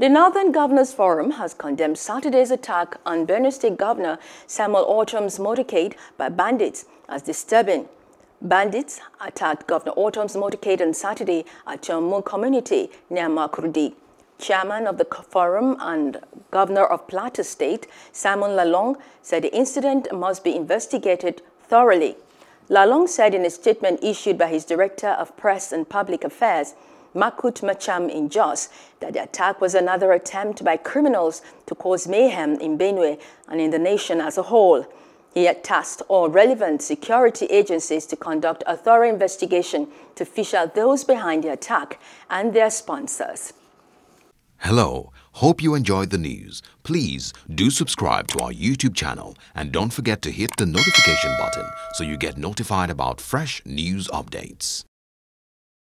The Northern Governors Forum has condemned Saturday's attack on Benue State Governor Samuel Autumn's motorcade by bandits as disturbing. Bandits attacked Governor Autumn's motorcade on Saturday at Chomu community near Makurdi. Chairman of the forum and Governor of Plateau State, Simon Lalong, said the incident must be investigated thoroughly. Lalong said in a statement issued by his Director of Press and Public Affairs Makut Macham in Jos that the attack was another attempt by criminals to cause mayhem in Benue and in the nation as a whole. He had tasked all relevant security agencies to conduct a thorough investigation to fish out those behind the attack and their sponsors. Hello, hope you enjoyed the news. Please do subscribe to our YouTube channel and don't forget to hit the notification button so you get notified about fresh news updates.